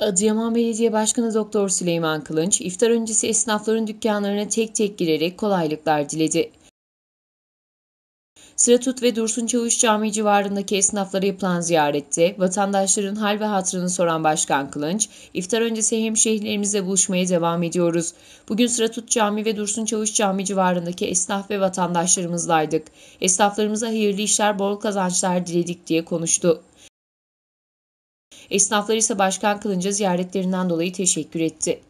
Adıyaman Belediye Başkanı Doktor Süleyman Kılınç, iftar öncesi esnafların dükkanlarına tek tek girerek kolaylıklar diledi. Sıratut ve Dursun Çavuş Camii civarındaki esnaflara yapılan ziyarette vatandaşların hal ve hatırını soran Başkan Kılınç, iftar öncesi hemşehrilerimizle buluşmaya devam ediyoruz. Bugün Sıratut Camii ve Dursun Çavuş Camii civarındaki esnaf ve vatandaşlarımızlaydık. Esnaflarımıza hayırlı işler, bol kazançlar diledik diye konuştu. Esnaflar ise Başkan kılınca ziyaretlerinden dolayı teşekkür etti.